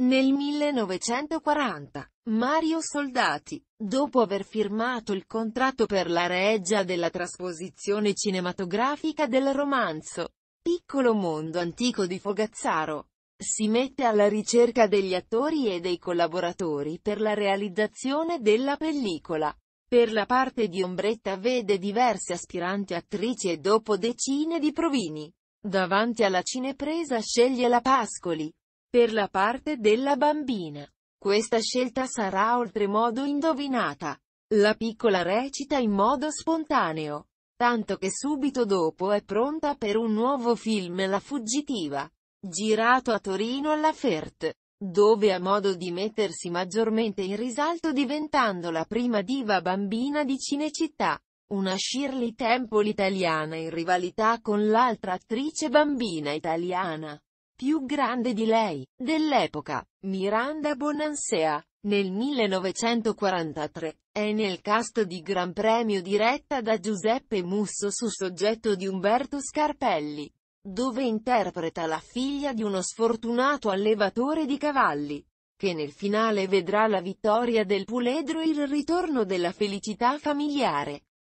Nel 1940, Mario Soldati, dopo aver firmato il contratto per la reggia della trasposizione cinematografica del romanzo Piccolo mondo antico di Fogazzaro, si mette alla ricerca degli attori e dei collaboratori per la realizzazione della pellicola. Per la parte di Ombretta vede diverse aspiranti attrici e dopo decine di provini. Davanti alla cinepresa sceglie la Pascoli, per la parte della bambina. Questa scelta sarà oltremodo indovinata. La piccola recita in modo spontaneo, tanto che subito dopo è pronta per un nuovo film La fuggitiva, girato a Torino alla Fert, dove ha modo di mettersi maggiormente in risalto diventando la prima diva bambina di Cinecittà, una Shirley Temple italiana in rivalità con l'altra attrice bambina italiana più grande di lei, dell'epoca, Miranda Bonansea, nel 1943, è nel cast di Gran Premio diretta da Giuseppe Musso su soggetto di Umberto Scarpelli, dove interpreta la figlia di uno sfortunato allevatore di cavalli, che nel finale vedrà la vittoria del puledro e il ritorno della felicità familiare.